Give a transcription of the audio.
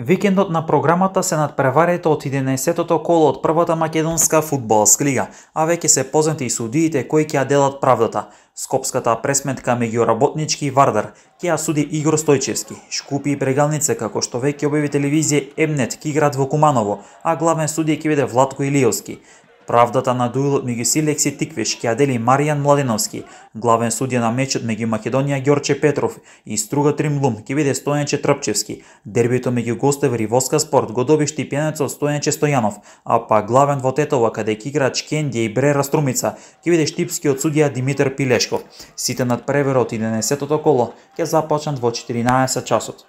Викендот на програмата се надпреварите од 11-тото коло од првата македонска фудбалска лига, а веќе се познати и судиите кои ќе ја делат правдата. Скопската пресметка меѓу работнички и Вардар ќе ја суди Игор Стојчевски, Шкупи и Прегалнице, како што веќе објави телевизија Емнет ки играат во Куманово, а главен судија ќе биде Владко Илиевски. Правдата на дуелот меѓу Силекси Тиквеш ќе ја дели Маријан Младеновски, главен судија на мечот меѓу Македонија Ѓорче Петров и Струга Тримлум ќе биде Стојанче Трпчевски. Дербито меѓу и Ривоска Спорт го доби штипјанецот Стојанче Стојанов, а па главен во Тетова каде ќе играат Шкендија и Брера Струмица ќе биде штипскиот судија Димитар Пилешков. Сите над преверот 11-тото коло ќе започнат во 14 часот.